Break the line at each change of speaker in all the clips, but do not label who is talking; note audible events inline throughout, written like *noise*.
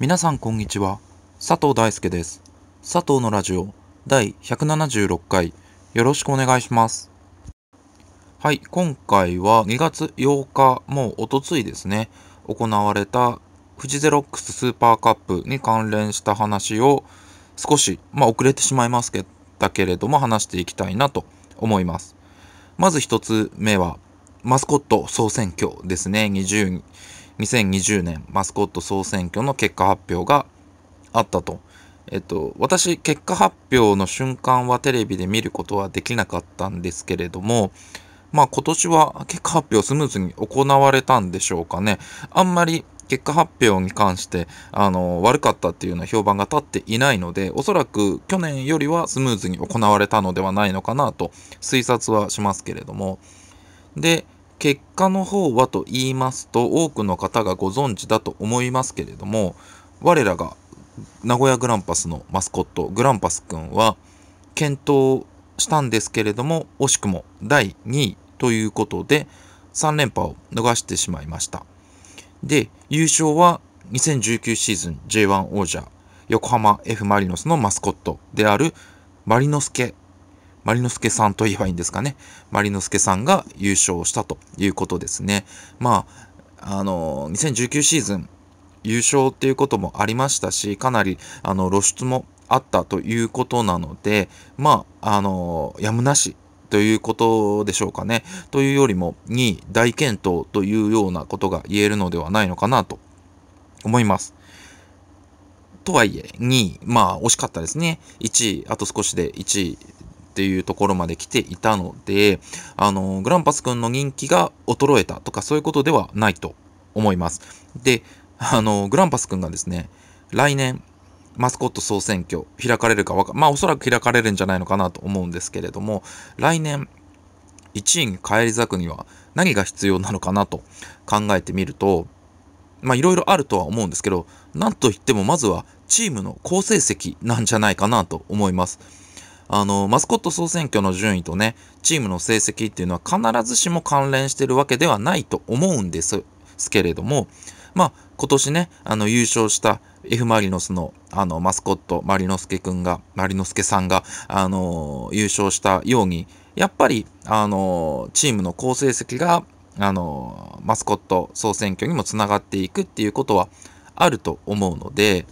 皆さんこんにちは佐藤大輔です佐藤のラジオ第176回よろしくお願いしますはい今回は2月8日もうおとついですね行われたフジゼロックススーパーカップに関連した話を少しまあ遅れてしまいますけだけれども話していきたいなと思いますまず1つ目はマスコット総選挙ですね20 2020年マスコット総選挙の結果発表があったと。えっと、私、結果発表の瞬間はテレビで見ることはできなかったんですけれども、まあ今年は結果発表スムーズに行われたんでしょうかね。あんまり結果発表に関して、あの、悪かったっていうような評判が立っていないので、おそらく去年よりはスムーズに行われたのではないのかなと推察はしますけれども。で、結果の方はと言いますと、多くの方がご存知だと思いますけれども、我らが名古屋グランパスのマスコット、グランパスくんは、検討したんですけれども、惜しくも第2位ということで、3連覇を逃してしまいました。で、優勝は2019シーズン J1 王者、横浜 F・ マリノスのマスコットであるマリノスケマリノスケさんと言えばいいんですかね。マリノスケさんが優勝したということですね。まあ、あの、2019シーズン、優勝っていうこともありましたし、かなり、あの、露出もあったということなので、まあ、あの、やむなしということでしょうかね。というよりも、に大健闘というようなことが言えるのではないのかなと思います。とはいえ、2位、まあ惜しかったですね。1位、あと少しで1位っていうところまで来ていたので、あの、グランパス君の人気が衰えたとかそういうことではないと思います。で、あの、グランパス君がですね、来年、マスコット総選挙開かれるかわか、まあおそらく開かれるんじゃないのかなと思うんですけれども、来年、1位に返り咲くには何が必要なのかなと考えてみると、まあいろいろあるとは思うんですけど、なんといってもまずはチームの好成績なんじゃないかなと思います。あの、マスコット総選挙の順位とね、チームの成績っていうのは必ずしも関連してるわけではないと思うんですけれども、まあ、今年ね、あの、優勝した F マリノスの、あの、マスコット、マリノスケくんが、マリノスケさんが、あの、優勝したように、やっぱり、あの、チームの好成績が、あの、マスコット総選挙にもつながっていくっていうことはあると思うので、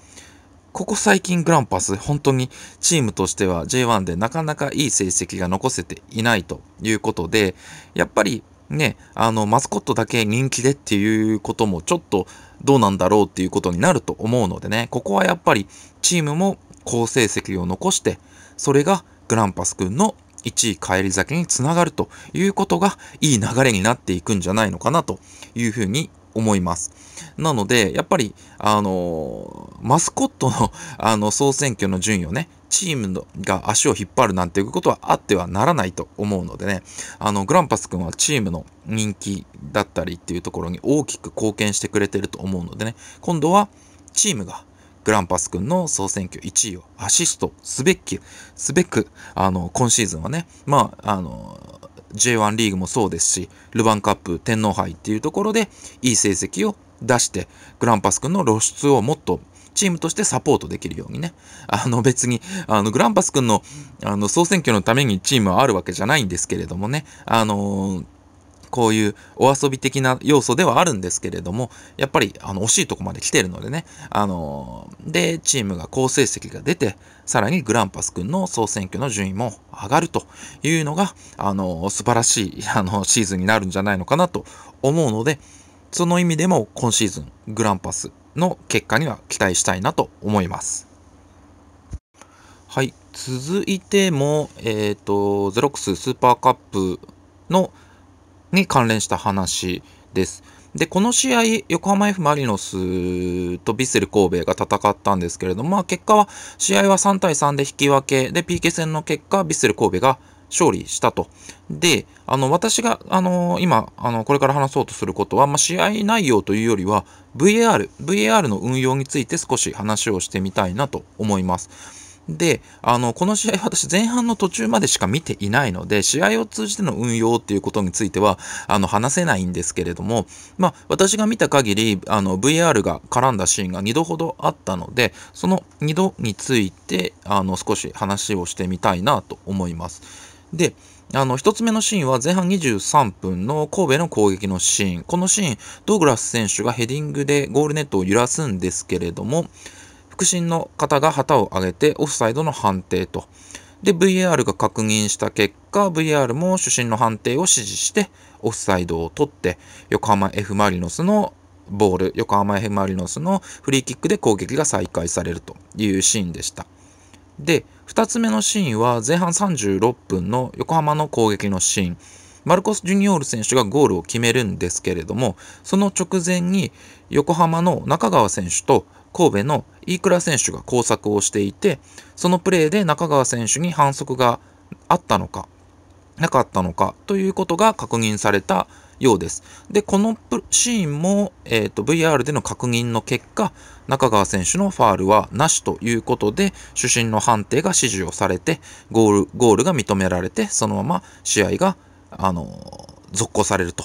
ここ最近グランパス、本当にチームとしては J1 でなかなかいい成績が残せていないということで、やっぱりね、あの、マスコットだけ人気でっていうこともちょっとどうなんだろうっていうことになると思うのでね、ここはやっぱりチームも好成績を残して、それがグランパス君の1位返り咲きにつながるということがいい流れになっていくんじゃないのかなというふうに思います。なので、やっぱり、あのー、マスコットの、*laughs* あの、総選挙の順位をね、チームのが足を引っ張るなんていうことはあってはならないと思うのでね、あの、グランパス君はチームの人気だったりっていうところに大きく貢献してくれてると思うのでね、今度はチームがグランパス君の総選挙1位をアシストすべき、すべく、あの、今シーズンはね、まあ、あの、J1 リーグもそうですし、ルヴァンカップ、天皇杯っていうところで、いい成績を出して、グランパス君の露出をもっとチームとしてサポートできるようにね。あの別に、あのグランパス君のあの総選挙のためにチームはあるわけじゃないんですけれどもね。あのー、こういうお遊び的な要素ではあるんですけれども、やっぱりあの惜しいとこまで来てるのでね、あのー、で、チームが好成績が出て、さらにグランパス君の総選挙の順位も上がるというのが、あのー、素晴らしい、あのシーズンになるんじゃないのかなと思うので、その意味でも今シーズングランパスの結果には期待したいなと思います。はい、続いても、えっ、ー、と、ゼロックススーパーカップのに関連した話です。で、この試合、横浜 F・ マリノスとヴィッセル神戸が戦ったんですけれども、まあ、結果は、試合は3対3で引き分け、で、PK 戦の結果、ヴィッセル神戸が勝利したと。で、あの、私が、あの、今、あの、これから話そうとすることは、まあ、試合内容というよりは、VAR、VAR の運用について少し話をしてみたいなと思います。で、あの、この試合私前半の途中までしか見ていないので、試合を通じての運用っていうことについては、あの、話せないんですけれども、まあ、私が見た限り、あの、v r が絡んだシーンが2度ほどあったので、その2度について、あの、少し話をしてみたいなと思います。で、あの、一つ目のシーンは前半23分の神戸の攻撃のシーン。このシーン、ドーグラス選手がヘディングでゴールネットを揺らすんですけれども、副審の方が旗を上げてオフサイドの判定と。で、VAR が確認した結果、VAR も主審の判定を指示して、オフサイドを取って、横浜 F・ マリノスのボール、横浜 F・ マリノスのフリーキックで攻撃が再開されるというシーンでした。で、2つ目のシーンは前半36分の横浜の攻撃のシーン。マルコス・ジュニオール選手がゴールを決めるんですけれども、その直前に横浜の中川選手と神戸の飯倉選手が交錯をしていて、そのプレーで中川選手に反則があったのか、なかったのかということが確認されたようです。で、このシーンも、えーと、VR での確認の結果、中川選手のファールはなしということで、主審の判定が指示をされて、ゴールゴールが認められて、そのまま試合が、あの続行されると。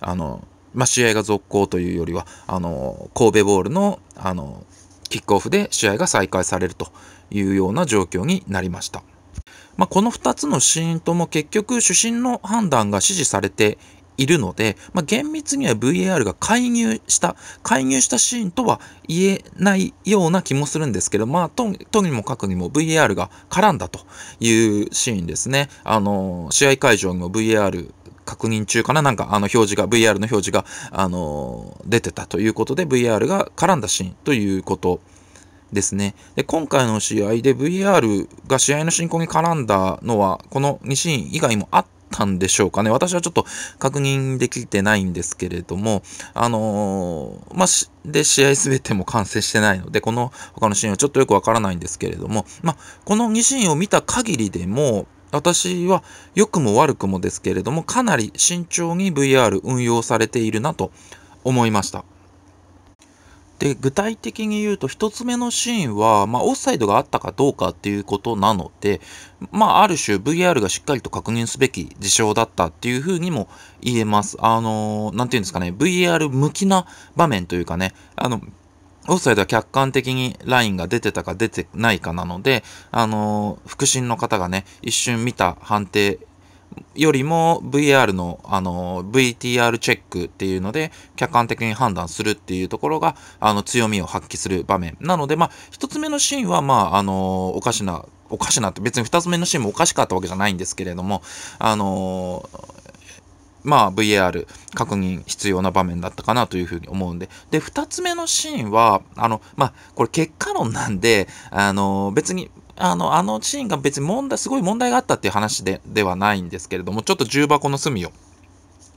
あのまあ、試合が続行というよりは、あの神戸ボールの、あのキックオフで試合が再開されるというような状況になりました。まあ、この2つのシーンとも結局主審の判断が支持されているので、まあ、厳密には VAR が介入した、介入したシーンとは言えないような気もするんですけど、まあ、とにもかくにも VAR が絡んだというシーンですね。あの、試合会場にも VAR 確認中かななんかあの表示が、VR の表示が、あの出てたということで、VR が絡んだシーンということですね。で、今回の試合で VR が試合の進行に絡んだのは、この2シーン以外もあったんでしょうかね。私はちょっと確認できてないんですけれども、あのー、まあ、で、試合全ても完成してないので、この他のシーンはちょっとよくわからないんですけれども、まあ、この2シーンを見た限りでも、私は良くも悪くもですけれども、かなり慎重に VR 運用されているなと思いました。で具体的に言うと1つ目のシーンは、まあ、オフサイドがあったかどうかっていうことなので、まあ、ある種 VR がしっかりと確認すべき事象だったっていうふうにも言えます。あの何て言うんですかね、VR 向きな場面というかね、あの、オフサイドは客観的にラインが出てたか出てないかなので、あのー、腹心の方がね、一瞬見た判定よりも VR の、あのー、VTR チェックっていうので、客観的に判断するっていうところが、あの、強みを発揮する場面。なので、まあ、一つ目のシーンは、まあ、あのー、おかしなおかしなって別に2つ目のシーンもおかしかったわけじゃないんですけれどもあのー、まあ、VAR 確認必要な場面だったかなというふうに思うんで。で、2つ目のシーンは、あの、まあ、これ結果論なんで、あの、別に、あの、あのシーンが別に問題、すごい問題があったっていう話でではないんですけれども、ちょっと重箱の隅を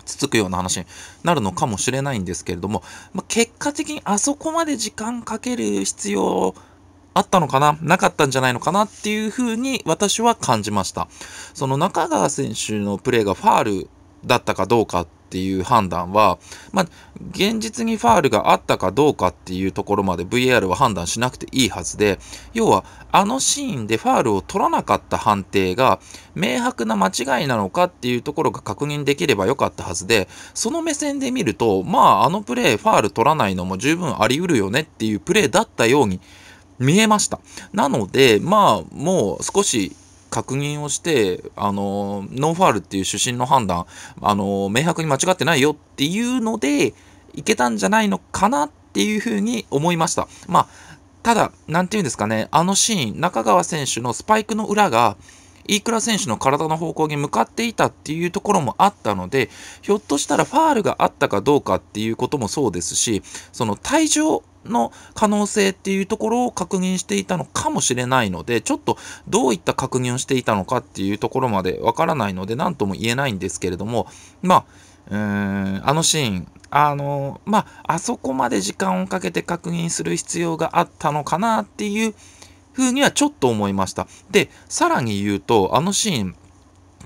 つつくような話になるのかもしれないんですけれども、まあ、結果的にあそこまで時間かける必要あったのかななかったんじゃないのかなっていうふうに私は感じました。その中川選手のプレーがファールだったかどうかっていう判断は、まあ、現実にファールがあったかどうかっていうところまで VAR は判断しなくていいはずで、要は、あのシーンでファールを取らなかった判定が、明白な間違いなのかっていうところが確認できればよかったはずで、その目線で見ると、まあ、あのプレー、ファール取らないのも十分あり得るよねっていうプレーだったように、見えました。なので、まあ、もう少し確認をして、あの、ノンファールっていう主審の判断、あの、明白に間違ってないよっていうので、いけたんじゃないのかなっていうふうに思いました。まあ、ただ、なんていうんですかね、あのシーン、中川選手のスパイクの裏が、飯倉選手の体の方向に向かっていたっていうところもあったので、ひょっとしたらファールがあったかどうかっていうこともそうですし、その退場の可能性っていうところを確認していたのかもしれないので、ちょっとどういった確認をしていたのかっていうところまでわからないので、何とも言えないんですけれども、まあ、ーあのシーン、あの、まあ、あそこまで時間をかけて確認する必要があったのかなっていうふうにはちょっと思いました。で、さらに言うと、あのシーン、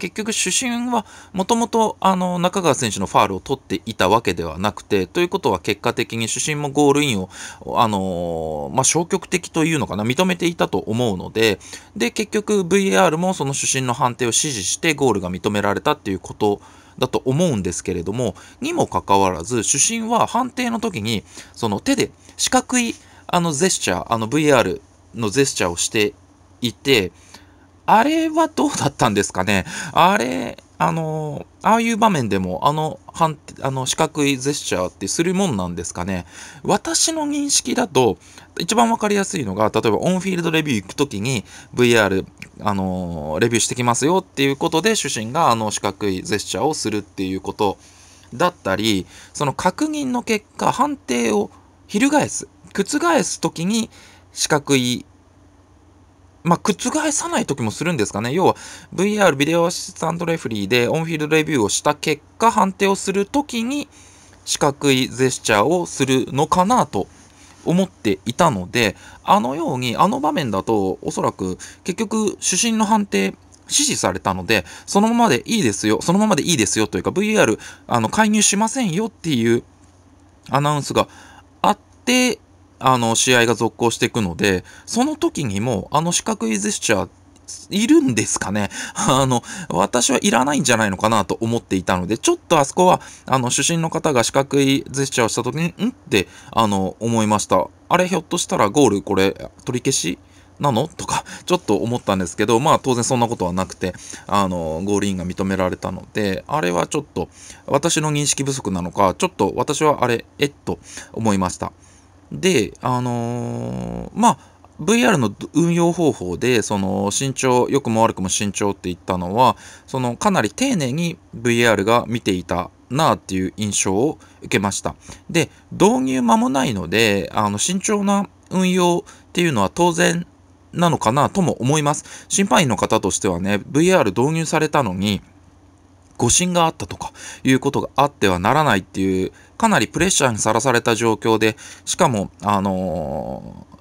結局主審はもともと中川選手のファールを取っていたわけではなくてということは結果的に主審もゴールインを、あのまあ、消極的というのかな認めていたと思うのでで結局 VAR もその主審の判定を支持してゴールが認められたということだと思うんですけれどもにもかかわらず主審は判定の時にその手で四角いあのゼスチャーあの VR のゼスチャーをしていてあれはどうだったんですかねあれ、あの、ああいう場面でも、あの、あの四角いジェスチャーってするもんなんですかね私の認識だと、一番わかりやすいのが、例えばオンフィールドレビュー行くときに VR、あの、レビューしてきますよっていうことで、主審があの四角いジェスチャーをするっていうことだったり、その確認の結果、判定を翻す、覆すときに四角いまあ、覆さない時もするんですかね。要は、VR、ビデオアシスタントレフリーでオンフィールドレビューをした結果、判定をする時に、四角いジェスチャーをするのかなと思っていたので、あのように、あの場面だと、おそらく、結局、主審の判定、指示されたので、そのままでいいですよ、そのままでいいですよというか、VR、あの、介入しませんよっていうアナウンスがあって、あの、試合が続行していくので、その時にも、あの四角いジェスチャー、いるんですかね *laughs* あの、私はいらないんじゃないのかなと思っていたので、ちょっとあそこは、あの、主審の方が四角いジェスチャーをした時に、んって、あの、思いました。あれ、ひょっとしたらゴール、これ、取り消しなのとか、ちょっと思ったんですけど、まあ当然そんなことはなくて、あの、ゴールインが認められたので、あれはちょっと、私の認識不足なのか、ちょっと私はあれ、えっと思いました。で、あのー、まあ、VR の運用方法で、その、慎重、良くも悪くも慎重って言ったのは、その、かなり丁寧に VR が見ていたなっていう印象を受けました。で、導入間もないので、あの、慎重な運用っていうのは当然なのかなとも思います。審判員の方としてはね、VR 導入されたのに、誤信があったとかいうことがあってはならないっていう、かなりプレッシャーにさらされた状況で、しかも、あのー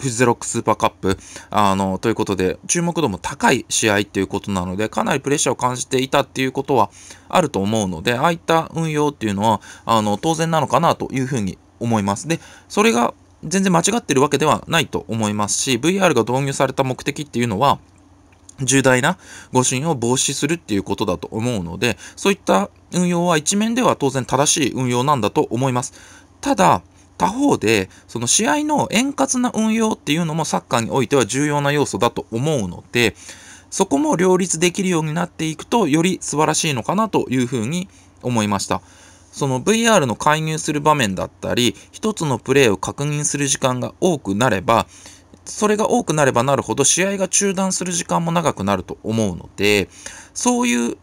フジゼロックスーパーカップ、あの、ということで、注目度も高い試合っていうことなので、かなりプレッシャーを感じていたっていうことはあると思うので、ああいった運用っていうのは、あの、当然なのかなというふうに思います。で、それが全然間違ってるわけではないと思いますし、VR が導入された目的っていうのは、重大な誤信を防止するっていうことだと思うので、そういった運用は一面では当然正しい運用なんだと思います。ただ、他方で、その試合の円滑な運用っていうのもサッカーにおいては重要な要素だと思うので、そこも両立できるようになっていくと、より素晴らしいのかなというふうに思いました。その VR の介入する場面だったり、一つのプレーを確認する時間が多くなれば、それが多くなればなるほど試合が中断する時間も長くなると思うので、そういう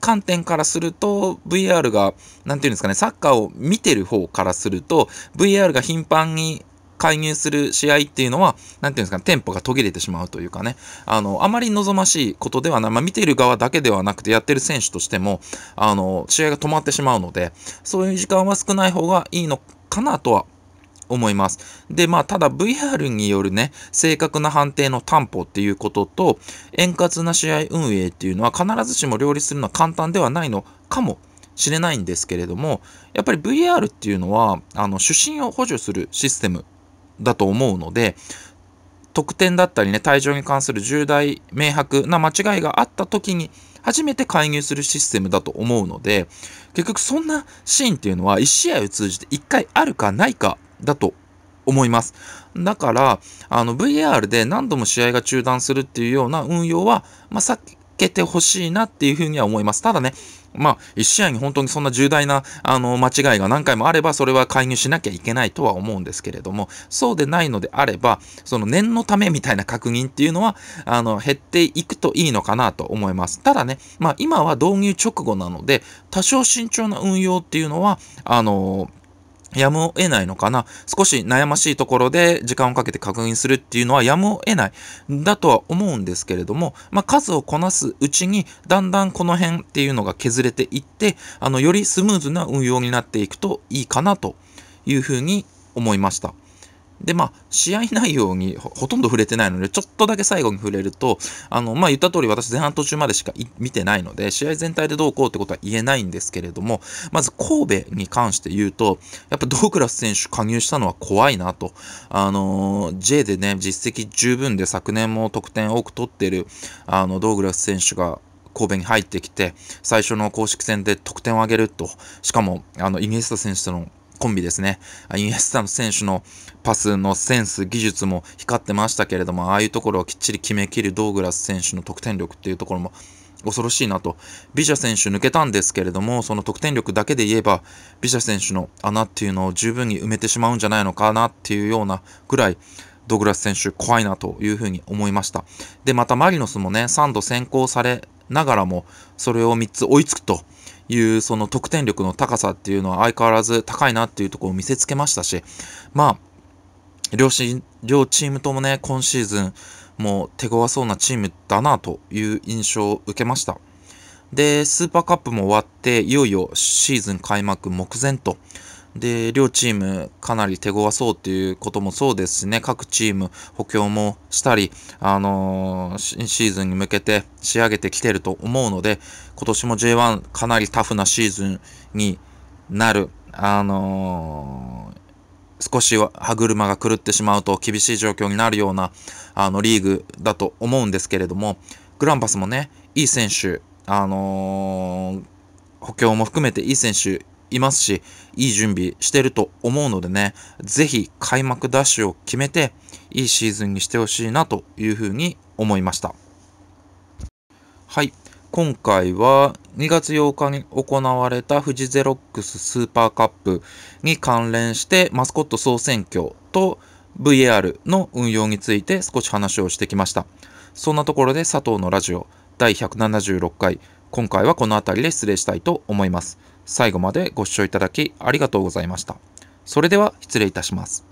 観点からすると VR が、何て言うんですかね、サッカーを見てる方からすると VR が頻繁に介入する試合っていうのは、なんていうんですか、テンポが途切れてしまうというかね、あの、あまり望ましいことではない、まあ、見ている側だけではなくて、やってる選手としても、あの、試合が止まってしまうので、そういう時間は少ない方がいいのかなとは思います。で、まあ、ただ VR によるね、正確な判定の担保っていうことと、円滑な試合運営っていうのは必ずしも両立するのは簡単ではないのかもしれないんですけれども、やっぱり VR っていうのは、あの、主審を補助するシステムだと思うので、得点だったりね、退場に関する重大、明白な間違いがあった時に、初めて介入するシステムだと思うので、結局そんなシーンっていうのは1試合を通じて1回あるかないかだと思います。だから、あの VAR で何度も試合が中断するっていうような運用は、まあ、避けてほしいなっていうふうには思います。ただね、まあ、1試合に本当にそんな重大なあの間違いが何回もあれば、それは介入しなきゃいけないとは思うんですけれども、そうでないのであれば、その念のためみたいな確認っていうのは、あの減っていくといいのかなと思います。ただね、まあ、今は導入直後なので、多少慎重な運用っていうのは、あのやむを得ないのかな少し悩ましいところで時間をかけて確認するっていうのはやむを得ないだとは思うんですけれども、まあ、数をこなすうちにだんだんこの辺っていうのが削れていってあのよりスムーズな運用になっていくといいかなというふうに思いました。で、まあ、試合内容にほとんど触れてないので、ちょっとだけ最後に触れると、あの、まあ、言った通り私前半途中までしか見てないので、試合全体でどうこうってことは言えないんですけれども、まず神戸に関して言うと、やっぱドークラス選手加入したのは怖いなと。あの、J でね、実績十分で昨年も得点多く取ってる、あの、ドークラス選手が、神戸に入ってきて、最初の公式戦で得点を挙げると、しかも、あの、イニエスタ選手とのコンビですね。インエスタ選手のパスのセンス、技術も光ってましたけれども、ああいうところをきっちり決めきるドーグラス選手の得点力っていうところも恐ろしいなと。ビジャ選手抜けたんですけれども、その得点力だけで言えば、ビジャ選手の穴っていうのを十分に埋めてしまうんじゃないのかなっていうようなぐらい、ドグラス選手怖いなというふうに思いました。で、またマリノスもね、3度先行されながらも、それを3つ追いつくと。いうその得点力の高さっていうのは相変わらず高いなっていうところを見せつけましたし、まあ、両両チームともね、今シーズンもう手強そうなチームだなという印象を受けました。で、スーパーカップも終わって、いよいよシーズン開幕目前とで、両チームかなり手強そうっていうこともそうですね、各チーム補強もしたり、あのー、シーズンに向けて仕上げてきてると思うので、今年も J1 かなりタフなシーズンになる、あのー、少しは歯車が狂ってしまうと厳しい状況になるような、あの、リーグだと思うんですけれども、グランパスもね、いい選手、あのー、補強も含めていい選手いますし、いい準備してると思うのでね、ぜひ開幕ダッシュを決めて、いいシーズンにしてほしいなというふうに思いました。はい。今回は2月8日に行われた富士ゼロックススーパーカップに関連してマスコット総選挙と VAR の運用について少し話をしてきました。そんなところで佐藤のラジオ第176回、今回はこの辺りで失礼したいと思います。最後までご視聴いただきありがとうございました。それでは失礼いたします。